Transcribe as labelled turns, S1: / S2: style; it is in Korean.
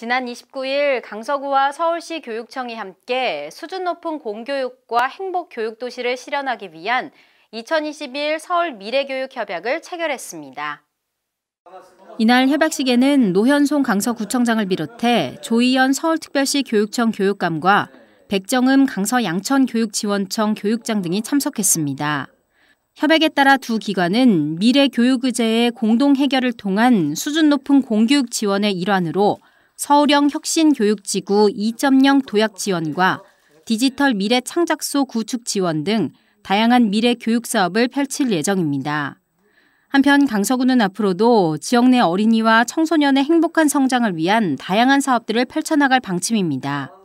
S1: 지난 29일 강서구와 서울시 교육청이 함께 수준 높은 공교육과 행복 교육 도시를 실현하기 위한 2021 서울 미래교육 협약을 체결했습니다. 이날 협약식에는 노현송 강서구청장을 비롯해 조희연 서울특별시 교육청 교육감과 백정음 강서 양천교육지원청 교육장 등이 참석했습니다. 협약에 따라 두 기관은 미래 교육 의제의 공동 해결을 통한 수준 높은 공교육 지원의 일환으로 서울형 혁신교육지구 2.0 도약 지원과 디지털 미래 창작소 구축 지원 등 다양한 미래 교육 사업을 펼칠 예정입니다. 한편 강서구는 앞으로도 지역 내 어린이와 청소년의 행복한 성장을 위한 다양한 사업들을 펼쳐나갈 방침입니다.